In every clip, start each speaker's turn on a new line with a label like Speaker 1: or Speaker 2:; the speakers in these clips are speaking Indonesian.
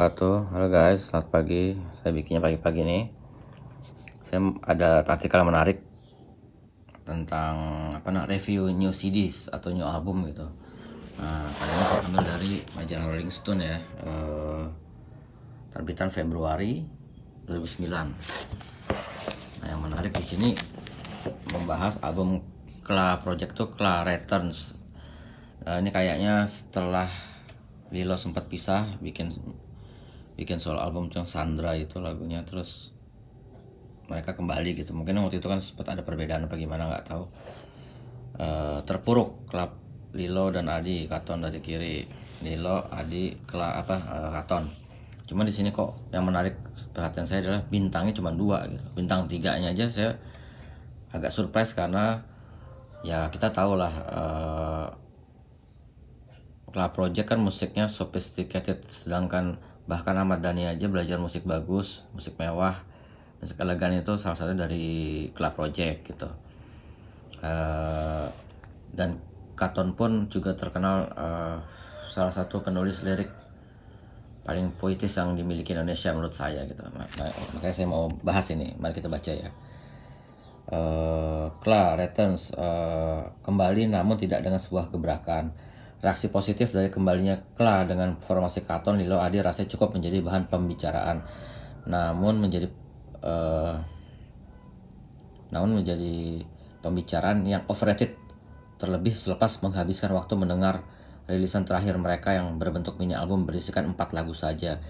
Speaker 1: wabarakatuh Halo guys, selamat pagi Saya bikinnya pagi-pagi ini. Saya ada artikel menarik Tentang apa nak review new CDs atau new album gitu Nah, kali ini saya ambil dari majalah Rolling Stone ya eh, Terbitan Februari 2009 Nah, yang menarik di sini Membahas album Kla Project tuh Kla Returns nah, Ini kayaknya setelah Lilo sempat pisah bikin bikin solo album yang Sandra itu lagunya terus mereka kembali gitu mungkin waktu itu kan sempat ada perbedaan apa gimana nggak tahu e, terpuruk klub Lilo dan Adi Katon dari kiri Lilo Adi Kla apa e, Katon cuman di sini kok yang menarik perhatian saya adalah bintangnya cuma dua gitu bintang tiganya aja saya agak surprise karena ya kita tahu lah e, eh, Club Project kan musiknya sophisticated sedangkan bahkan Ahmad Dhani aja belajar musik bagus musik mewah musik elegan itu salah satu dari Club Project gitu uh, dan Katon pun juga terkenal uh, salah satu penulis lirik paling puitis yang dimiliki Indonesia menurut saya gitu makanya saya mau bahas ini mari kita baca ya uh, eh, Kla returns uh, kembali namun tidak dengan sebuah gebrakan Reaksi positif dari kembalinya Kla dengan formasi Katon, Lilo, Adi rasa cukup menjadi bahan pembicaraan. Namun menjadi uh, namun menjadi pembicaraan yang overrated terlebih selepas menghabiskan waktu mendengar rilisan terakhir mereka yang berbentuk mini album berisikan empat lagu saja.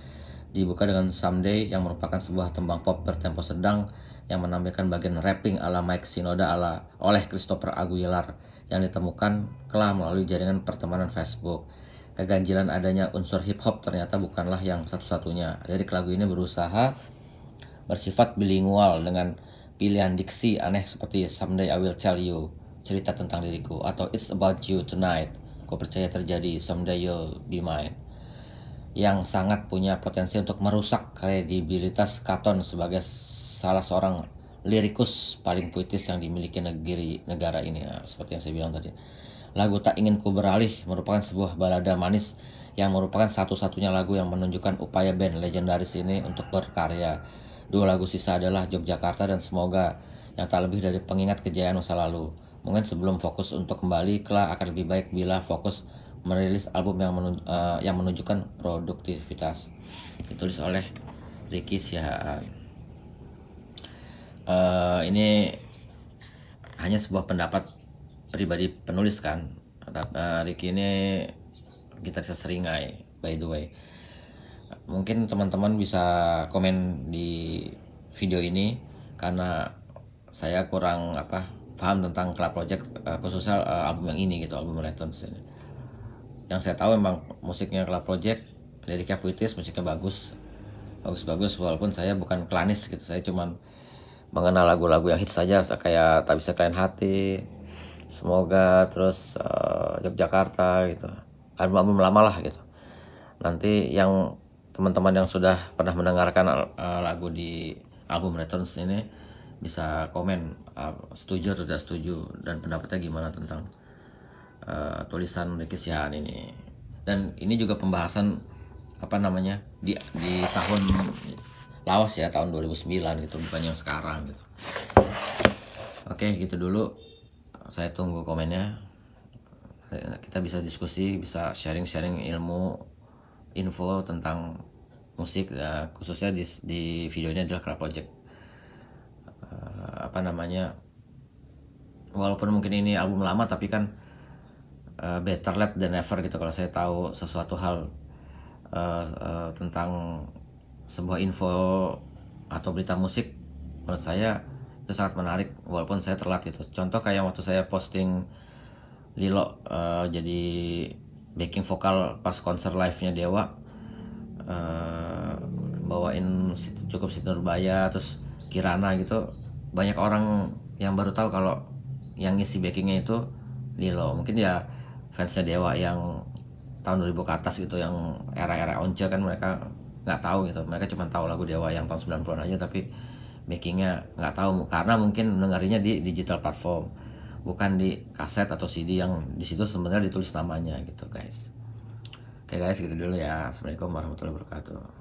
Speaker 1: Dibuka dengan Someday yang merupakan sebuah tembang pop bertempo sedang yang menampilkan bagian rapping ala Mike Sinoda ala oleh Christopher Aguilar yang ditemukan kelam melalui jaringan pertemanan Facebook. Keganjilan adanya unsur hip hop ternyata bukanlah yang satu-satunya. Lirik lagu ini berusaha bersifat bilingual dengan pilihan diksi aneh seperti Someday I Will Tell You, cerita tentang diriku, atau It's About You Tonight, Kau percaya terjadi, Someday You'll Be Mine, yang sangat punya potensi untuk merusak kredibilitas Katon sebagai salah seorang lirikus paling puitis yang dimiliki negeri negara ini nah, seperti yang saya bilang tadi lagu tak ingin ku beralih merupakan sebuah balada manis yang merupakan satu-satunya lagu yang menunjukkan upaya band legendaris ini untuk berkarya dua lagu sisa adalah Yogyakarta dan Semoga yang tak lebih dari pengingat kejayaan masa lalu mungkin sebelum fokus untuk kembali kelak akan lebih baik bila fokus merilis album yang menunj uh, yang menunjukkan produktivitas ditulis oleh Ricky ya uh, ini hanya sebuah pendapat pribadi penulis kan uh, Ricky ini gitaris seringai by the way mungkin teman-teman bisa komen di video ini karena saya kurang apa paham tentang Club Project uh, khususnya album yang ini gitu album Returns ini yang saya tahu memang musiknya Club Project liriknya puitis musiknya bagus bagus-bagus walaupun saya bukan klanis gitu saya cuman mengenal lagu-lagu yang hits saja kayak tak bisa kalian hati semoga terus uh, Yogyakarta gitu album-album lama lah gitu nanti yang teman-teman yang sudah pernah mendengarkan uh, lagu di album Returns ini bisa komen uh, setuju atau tidak setuju dan pendapatnya gimana tentang uh, tulisan Ricky Sihan ini dan ini juga pembahasan apa namanya di di tahun Laos ya tahun 2009 gitu bukan yang sekarang gitu oke gitu dulu saya tunggu komennya kita bisa diskusi bisa sharing-sharing ilmu info tentang musik ya, khususnya di, di video ini adalah Club Project uh, apa namanya walaupun mungkin ini album lama tapi kan uh, better late than never gitu kalau saya tahu sesuatu hal uh, uh, tentang sebuah info atau berita musik menurut saya itu sangat menarik walaupun saya telat itu contoh kayak waktu saya posting Lilo uh, jadi backing vokal pas konser live-nya Dewa uh, bawain cukup situ Nurbaya terus Kirana gitu banyak orang yang baru tahu kalau yang ngisi backingnya itu Lilo mungkin ya fansnya Dewa yang tahun 2000 ke atas gitu yang era-era once kan mereka nggak tahu gitu mereka cuma tahu lagu Dewa yang tahun 90-an aja tapi makingnya nggak tahu karena mungkin mendengarnya di digital platform bukan di kaset atau CD yang di situ sebenarnya ditulis namanya gitu guys oke guys gitu dulu ya assalamualaikum warahmatullahi wabarakatuh